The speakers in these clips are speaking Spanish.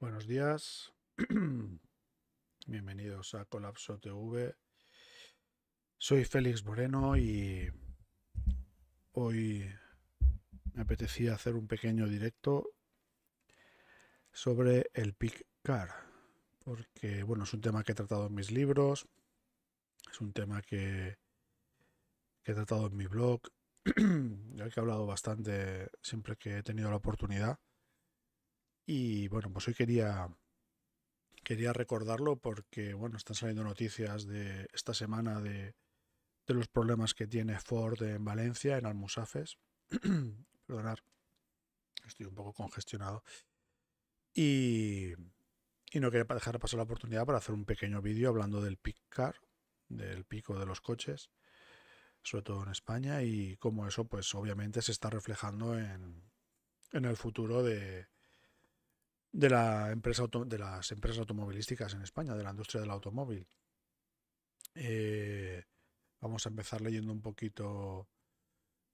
Buenos días. Bienvenidos a Colapso TV. Soy Félix Moreno y hoy me apetecía hacer un pequeño directo sobre el pick car, porque bueno, es un tema que he tratado en mis libros, es un tema que, he tratado en mi blog, ya que he hablado bastante siempre que he tenido la oportunidad. Y bueno, pues hoy quería, quería recordarlo porque, bueno, están saliendo noticias de esta semana de, los problemas que tiene Ford en Valencia, en Almusafes. perdonad estoy un poco congestionado. Y, no quería dejar pasar la oportunidad para hacer un pequeño vídeo hablando del pick del pico de los coches, sobre todo en España, y cómo eso, pues obviamente se está reflejando en, en el futuro de, de, la empresa de las empresas automovilísticas en España, de la industria del automóvil. Eh, vamos a empezar leyendo un poquito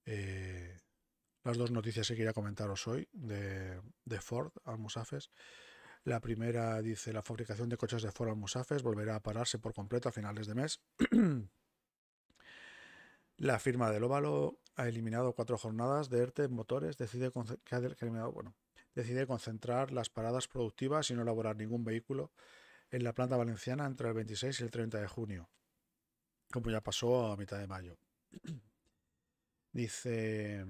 eh, las dos noticias que quería comentaros hoy de, Ford a Musafes. La primera dice la fabricación de coches de Ford al Musafes volverá a pararse por completo a finales de mes. la firma del óvalo ha eliminado cuatro jornadas de ERTE en motores, decide que ha eliminado, bueno, decide concentrar las paradas productivas y no elaborar ningún vehículo en la planta valenciana entre el 26 y el 30 de junio, como ya pasó a mitad de mayo. Dice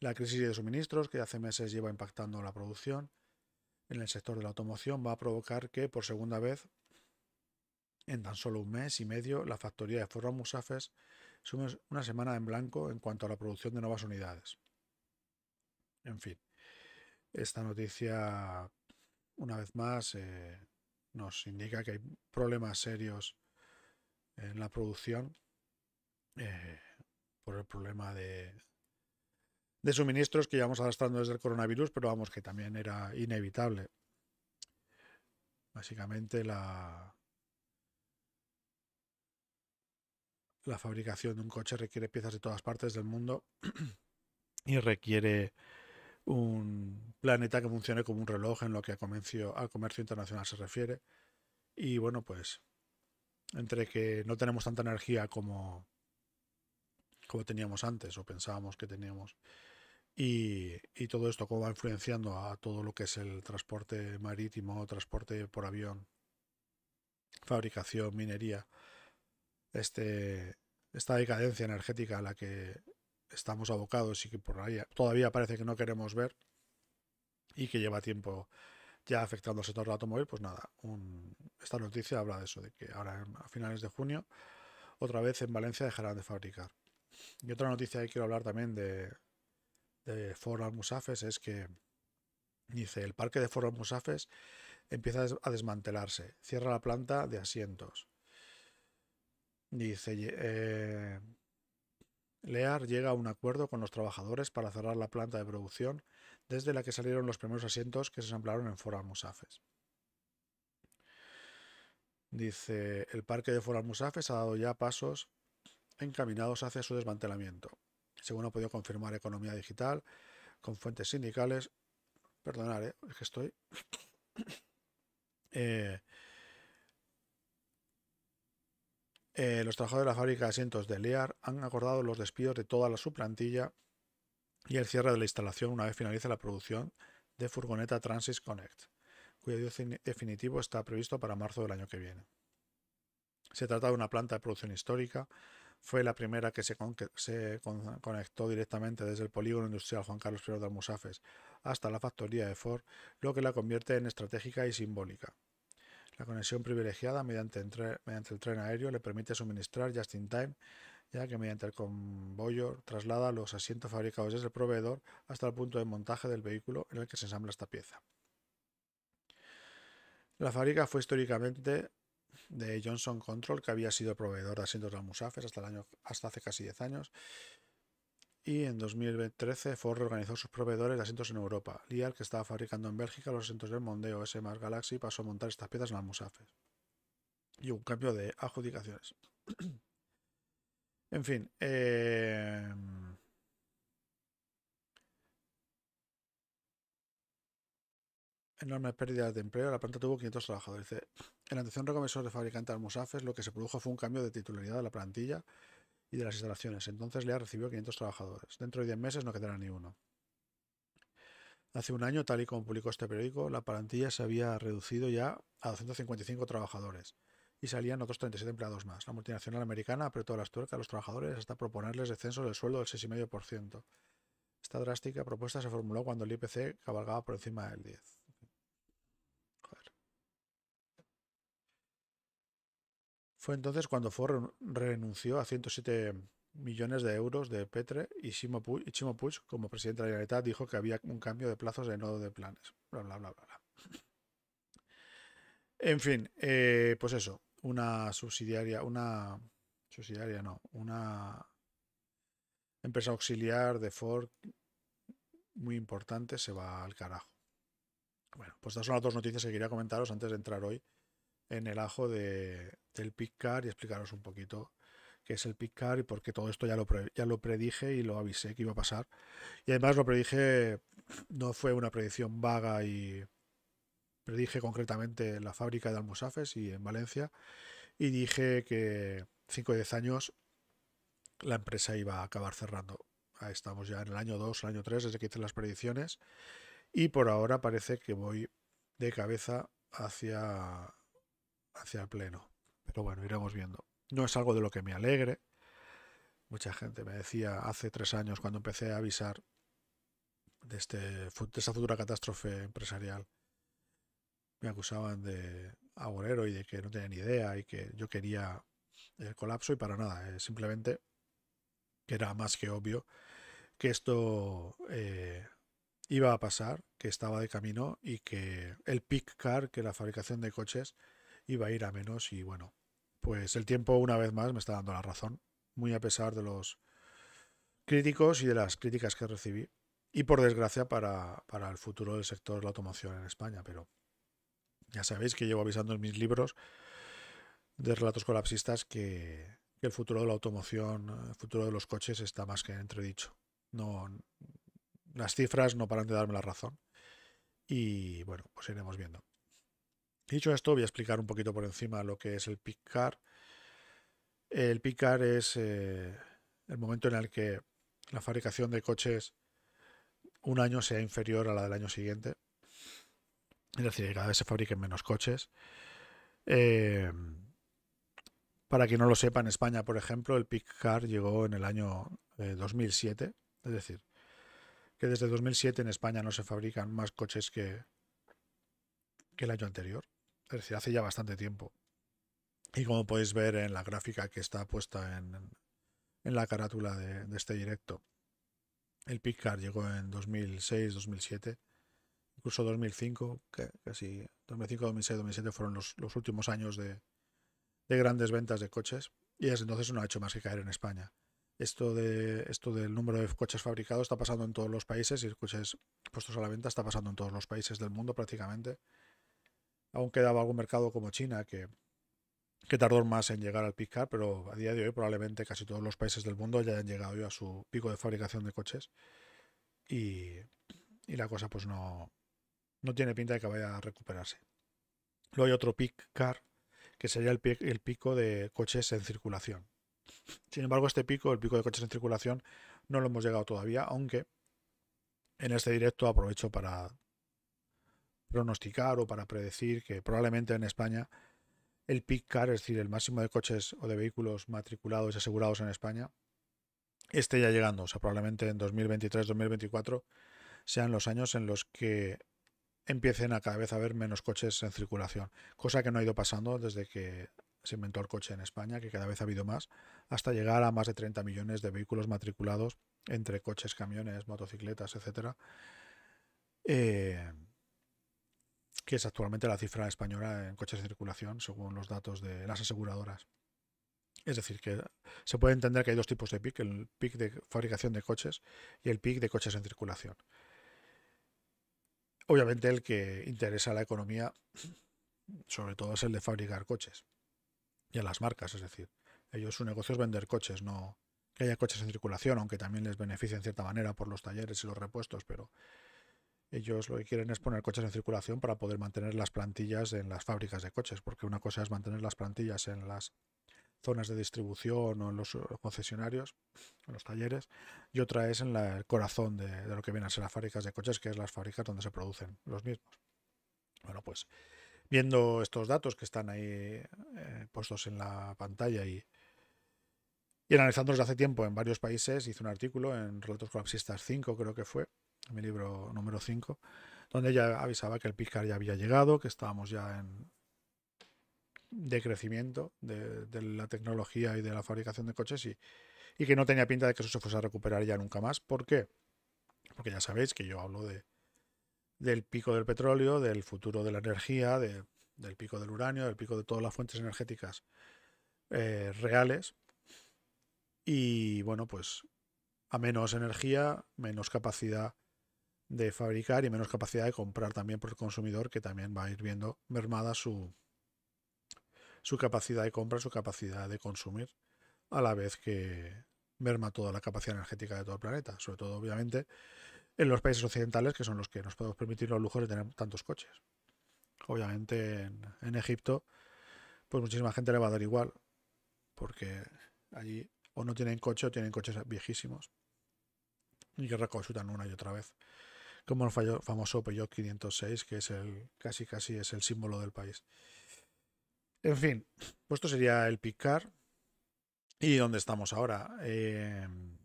la crisis de suministros que hace meses lleva impactando la producción en el sector de la automoción va a provocar que por segunda vez en tan solo un mes y medio la factoría de Forra Musafes sume una semana en blanco en cuanto a la producción de nuevas unidades. En fin, esta noticia, una vez más, eh, nos indica que hay problemas serios en la producción eh, por el problema de, suministros que llevamos arrastrando desde el coronavirus, pero vamos, que también era inevitable. Básicamente la fabricación de un coche requiere piezas de todas partes del mundo y requiere un planeta que funcione como un reloj en lo que a comercio, comercio internacional se refiere. Y bueno, pues entre que no tenemos tanta energía como, como teníamos antes o pensábamos que teníamos, y, y todo esto cómo va influenciando a todo lo que es el transporte marítimo, transporte por avión, fabricación, minería, este, esta decadencia energética a la que estamos abocados y que por ahí todavía parece que no queremos ver y que lleva tiempo ya afectando al sector del automóvil, pues nada, esta noticia habla de eso, de que ahora a finales de junio otra vez en Valencia dejarán de fabricar. Y otra noticia que quiero hablar también de, de Ford es que dice, el parque de Ford Musafes empieza a desmantelarse, cierra la planta de asientos. Dice, eh, Lear llega a un acuerdo con los trabajadores para cerrar la planta de producción desde la que salieron los primeros asientos que se ensamblaron en Foral Musafes. Dice, el parque de Foral Musafes ha dado ya pasos encaminados hacia su desmantelamiento. Según ha podido confirmar Economía Digital, con fuentes sindicales, perdonad, eh, es que estoy... Eh, eh, los trabajadores de la fábrica de asientos de Lear han acordado los despidos de toda la, su y el cierre de la instalación una vez finalice la producción de furgoneta Transis Connect, cuyo definitivo está previsto para marzo del año que viene. Se trata de una planta de producción histórica, fue la primera que se, conectó directamente desde el polígono industrial Juan Carlos I de Almusafes hasta la factoría de Ford, lo que la convierte en estratégica y simbólica. La conexión privilegiada mediante el, tren, aéreo le permite suministrar just in time, ya que mediante el convoyo traslada los asientos fabricados desde el proveedor hasta el punto de montaje del vehículo en el que se ensambla esta pieza. La fábrica fue históricamente de Johnson Control, que había sido proveedor de asientos de hasta, hasta hace casi 10 años, y en 2013 Ford reorganizó sus proveedores de asientos en Europa. Lial, que estaba fabricando en Bélgica los asientos del Mondeo S Mar Galaxy, pasó a montar estas piezas en las Musafes. Y un cambio de adjudicaciones. en fin. Eh... enormes pérdidas de empleo, la planta tuvo 500 trabajadores. en la atención recomendación de fabricantes Musafes, lo que se produjo fue un cambio de titularidad de la plantilla y de las instalaciones. Entonces Lea recibió 500 trabajadores. Dentro de 10 meses no quedará ni uno. Hace un año, tal y como publicó este periódico, la plantilla se había reducido ya a 255 trabajadores y salían otros 37 empleados más. La multinacional americana apretó las tuercas a los trabajadores hasta proponerles descenso del sueldo del 6,5%. Esta drástica propuesta se formuló cuando el IPC cabalgaba por encima del 10. Fue entonces cuando Ford renunció a 107 millones de euros de Petre y Chimo Puig, como presidente de la Generalitat, dijo que había un cambio de plazos de nodo de planes. Bla, bla, bla, bla. bla. En fin, eh, pues eso, una subsidiaria, una subsidiaria no, una empresa auxiliar de Ford muy importante se va al carajo. Bueno, pues estas son las dos noticias que quería comentaros antes de entrar hoy en el ajo de, del PICAR y explicaros un poquito qué es el PICAR y por qué todo esto ya lo, ya lo predije y lo avisé que iba a pasar. Y además lo predije, no fue una predicción vaga y predije concretamente la fábrica de Almusafes y en Valencia y dije que 5 o 10 años la empresa iba a acabar cerrando. estamos ya en el año 2, el año 3, desde que hice las predicciones. Y por ahora parece que voy de cabeza hacia, hacia el pleno. Pero bueno, iremos viendo. No es algo de lo que me alegre. Mucha gente me decía hace tres años cuando empecé a avisar de, este, esa futura catástrofe empresarial, me acusaban de agorero y de que no tenía ni idea y que yo quería el colapso y para nada. Eh, simplemente que era más que obvio que esto eh, iba a pasar, que estaba de camino y que el pick car, que la fabricación de coches, iba a ir a menos y bueno, pues el tiempo una vez más me está dando la razón, muy a pesar de los críticos y de las críticas que recibí, y por desgracia para, el futuro del sector de la automoción en España, pero ya sabéis que llevo avisando en mis libros de relatos colapsistas que, que el futuro de la automoción, eh, el futuro de los coches está más que entredicho. No, las cifras no paran de darme la razón. Y bueno, pues iremos viendo. Dicho esto, voy a explicar un poquito por encima lo que es el picar. El picar es eh, el momento en el que la fabricación de coches un año sea inferior a la del año siguiente. Es decir, cada vez se fabriquen menos coches. Em, para quien no lo sepa, en España, por ejemplo, el picar llegó en el año 2007. Eh, es decir, que desde 2007 en España no se fabrican más coches que el año anterior hace ya bastante tiempo. Y como podéis ver en la gráfica que está puesta en, la carátula de, este directo, el Picard llegó en 2006, 2007, incluso 2005, casi 2005, 2006, 2007 fueron los, últimos años de, grandes ventas de coches. Y desde entonces no ha hecho más que caer en España. Esto, de, esto del número de coches fabricados está pasando en todos los países y coches puestos a la venta está pasando en todos los países del mundo prácticamente. Aún quedaba algún mercado como China que, tardó más en llegar al picar, pero a día de hoy probablemente casi todos los países del mundo ya han llegado a su pico de fabricación de coches y, la cosa pues no, no tiene pinta de que vaya a recuperarse. Luego hay otro pick car que sería el pico de coches en circulación. Sin embargo, este pico, el pico de coches en circulación, no lo hemos llegado todavía, aunque en este directo aprovecho para pronosticar o para predecir que probablemente en España el peak car, es decir, el máximo de coches o de vehículos matriculados y asegurados en España, esté ya llegando. O sea, probablemente en 2023-2024 sean los años en los que empiecen a cada vez a haber menos coches en circulación, cosa que no ha ido pasando desde que se inventó el coche en España, que cada vez ha habido más, hasta llegar a más de 30 millones de vehículos matriculados entre coches, camiones, motocicletas, etc. Eh, que es actualmente la cifra española en coches de circulación según los datos de las aseguradoras. Es decir, que se puede entender que hay dos tipos de PIC, el PIC de fabricación de coches y el PIC de coches en circulación. Obviamente el que interesa a la economía sobre todo es el de fabricar coches y a las marcas, es decir, ellos su negocio es vender coches, no que haya coches en circulación, aunque también les beneficia en cierta manera por los talleres y los repuestos, pero ellos lo que quieren es poner coches en circulación para poder mantener las plantillas en las fábricas de coches, porque una cosa es mantener las plantillas en las zonas de distribución o en los eh, concesionarios, en los talleres, y otra es en el corazón de, lo que vienen a ser las fábricas de coches, que es las fábricas donde se producen los mismos. Bueno, pues viendo estos datos que están ahí eh, puestos en la pantalla y, y analizándolos hace tiempo en varios países, hice un artículo en Relatos Colapsistas 5, creo que fue, en mi libro número 5, donde ya avisaba que el picar ya había llegado, que estábamos ya en decrecimiento de, la tecnología y de la fabricación de coches y, y que no tenía pinta de que eso se fuese a recuperar ya nunca más. ¿Por qué? Porque ya sabéis que yo hablo de, del pico del petróleo, del futuro de la energía, del pico del uranio, del pico de todas las fuentes energéticas eh, reales. Y bueno, pues a menos energía, menos capacidad de fabricar y menos capacidad de comprar también por el consumidor, que también va a ir viendo mermada su, su capacidad de compra, su capacidad de consumir, a la vez que merma toda la capacidad energética de todo el planeta, sobre todo obviamente en los países occidentales, que son los que nos podemos permitir los lujos de tener tantos coches. Obviamente en, Egipto, pues muchísima gente le va a dar igual, porque allí o no tienen coche o tienen coches viejísimos y que recaudan una y otra vez como el famoso Peugeot 506, que es el casi casi es el símbolo del país. En fin, pues esto sería el Picard y dónde estamos ahora. Em,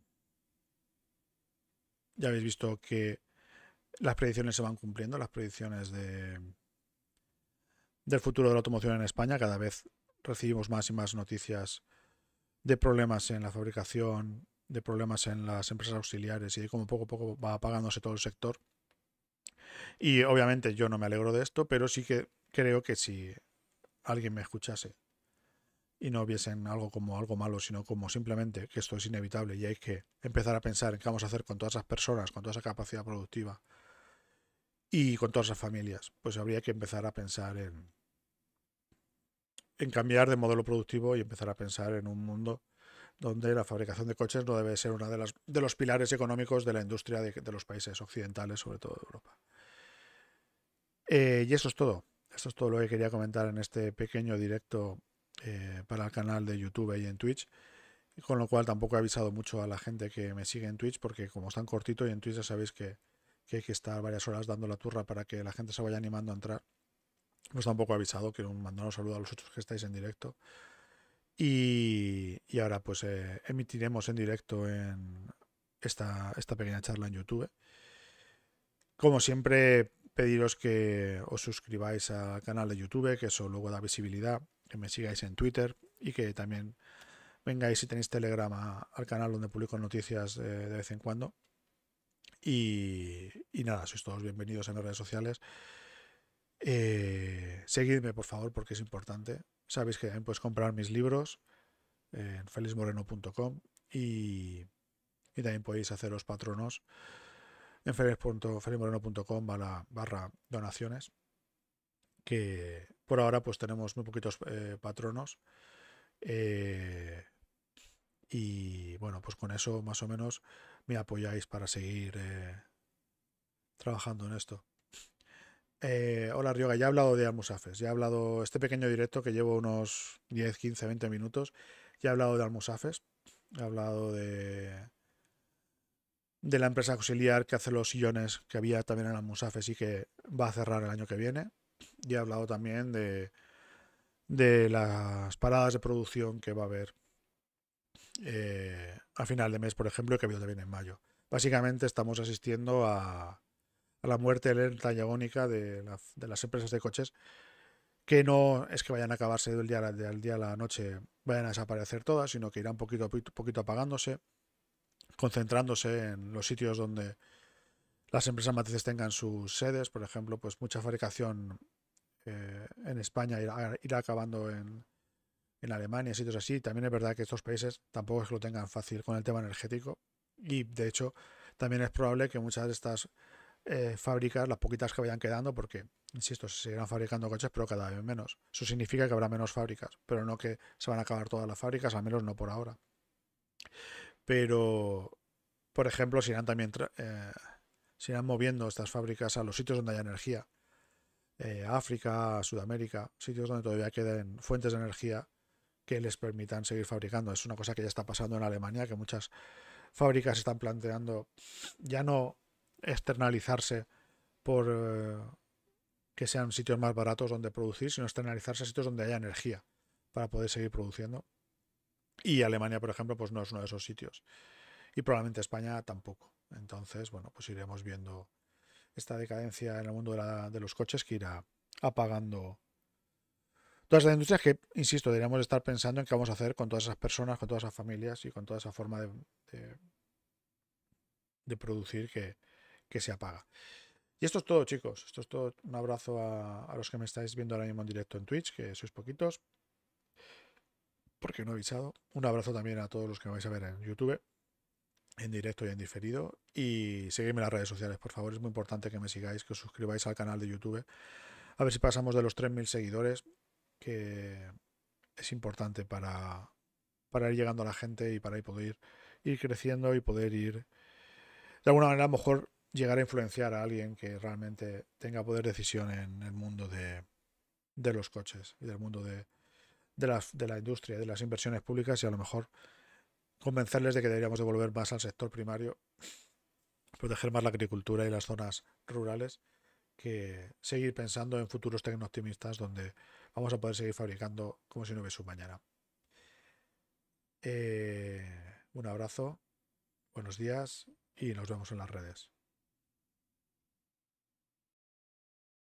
ya habéis visto que las predicciones se van cumpliendo, las predicciones de, del futuro de la automoción en España. Cada vez recibimos más y más noticias de problemas en la fabricación de problemas en las empresas auxiliares y como poco a poco va apagándose todo el sector. Y obviamente yo no me alegro de esto, pero sí que creo que si alguien me escuchase y no viesen algo como algo malo, sino como simplemente que esto es inevitable y hay que empezar a pensar en qué vamos a hacer con todas esas personas, con toda esa capacidad productiva y con todas esas familias, pues habría que empezar a pensar en, en cambiar de modelo productivo y empezar a pensar en un mundo donde la fabricación de coches no debe ser uno de, de los pilares económicos de la industria de, los países occidentales, sobre todo de Europa. Eh, y eso es todo. Esto es todo lo que quería comentar en este pequeño directo eh, para el canal de YouTube y en Twitch. Con lo cual tampoco he avisado mucho a la gente que me sigue en Twitch, porque como es tan cortito y en Twitch ya sabéis que, hay que estar varias horas dando la turra para que la gente se vaya animando a entrar. Pues tampoco he avisado, quiero mandar un saludo a los otros que estáis en directo. Y, ahora pues eh, emitiremos en directo en esta, esta pequeña charla en YouTube. Como siempre, pediros que os suscribáis al canal de YouTube, que eso luego da visibilidad, que me sigáis en Twitter y que también vengáis si tenéis Telegram al canal donde publico noticias de, vez en cuando. Y, y, nada, sois todos bienvenidos en las redes sociales. Eh, seguidme, por favor, porque es importante. Sabéis que también podéis comprar mis libros eh, en felizmoreno.com y, también podéis haceros patronos en felizmoreno.com barra, barra donaciones. Que por ahora pues tenemos muy poquitos eh, patronos. y bueno, pues con eso más o menos me apoyáis para seguir trabajando en esto. Eh, hola Rioga, ya he hablado de Almusafes, ya he hablado este pequeño directo que llevo unos 10, 15, 20 minutos, ya he hablado de Almusafes, he hablado de de la empresa auxiliar que hace los sillones que había también en Almusafes y que va a cerrar el año que viene, ya he hablado también de de las paradas de producción que va a haber eh, a final de mes, por ejemplo, que ha también en mayo. Básicamente estamos asistiendo a la muerte lenta y agónica de, las empresas de coches, que no es que vayan a acabarse del día, día a la noche, vayan a desaparecer todas, sino que irán poquito a poquito apagándose, concentrándose en los sitios donde las empresas matices tengan sus sedes, por ejemplo, pues mucha fabricación eh, en España irá, irá acabando en, en Alemania, sitios así. También es verdad que estos países tampoco es que lo tengan fácil con el tema energético. Y de hecho, también es probable que muchas de estas eh, fábricas, las poquitas que vayan quedando, porque, insisto, se seguirán fabricando coches, pero cada vez menos. Eso significa que habrá menos fábricas, pero no que se van a acabar todas las fábricas, al menos no por ahora. Pero, por ejemplo, se irán también eh, moviendo estas fábricas a los sitios donde haya energía. Eh, África, Sudamérica, sitios donde todavía queden fuentes de energía que les permitan seguir fabricando. Es una cosa que ya está pasando en Alemania, que muchas fábricas están planteando ya no externalizarse por eh, que sean sitios más baratos donde producir, sino externalizarse a sitios donde haya energía para poder seguir produciendo. Y Alemania, por ejemplo, pues no es uno de esos sitios. Y probablemente España tampoco. Entonces, bueno, pues iremos viendo esta decadencia en el mundo de, los coches que irá apagando todas las industrias que, insisto, deberíamos estar pensando en qué vamos a hacer con todas esas personas, con todas esas familias y con toda esa forma de, de producir que, que se apaga. Y esto es todo, chicos. Esto es todo. Un abrazo a, los que me estáis viendo ahora mismo en directo en Twitch, que sois poquitos. Porque no he avisado. Un abrazo también a todos los que me vais a ver en YouTube, en directo y en diferido. Y seguidme en las redes sociales, por favor. Es muy importante que me sigáis, que os suscribáis al canal de YouTube. A ver si pasamos de los 3.000 seguidores, que es importante para, para ir llegando a la gente y para ir poder ir, ir creciendo y poder ir de alguna manera a mejor llegar a influenciar a alguien que realmente tenga poder de decisión en el mundo de, los coches y del mundo de, la, de la industria, de las inversiones públicas y a lo mejor convencerles de que deberíamos devolver más al sector primario, proteger más la agricultura y las zonas rurales, que seguir pensando en futuros tecno donde vamos a poder seguir fabricando como si no hubiese su mañana. Eh, un abrazo, buenos días y nos vemos en las redes.